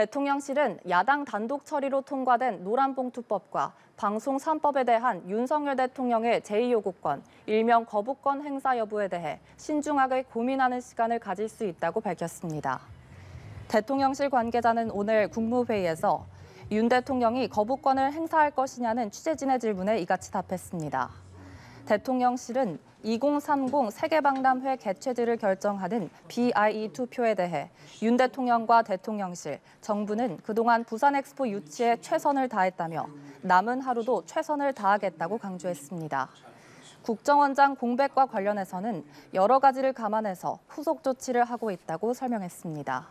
대통령실은 야당 단독 처리로 통과된 노란봉투법과 방송 3법에 대한 윤석열 대통령의 제2요구권, 일명 거부권 행사 여부에 대해 신중하게 고민하는 시간을 가질 수 있다고 밝혔습니다. 대통령실 관계자는 오늘 국무회의에서 윤 대통령이 거부권을 행사할 것이냐는 취재진의 질문에 이같이 답했습니다. 대통령실은 2030세계방담회 개최지를 결정하는 BIE 투표에 대해 윤 대통령과 대통령실, 정부는 그동안 부산엑스포 유치에 최선을 다했다며 남은 하루도 최선을 다하겠다고 강조했습니다. 국정원장 공백과 관련해서는 여러 가지를 감안해서 후속 조치를 하고 있다고 설명했습니다.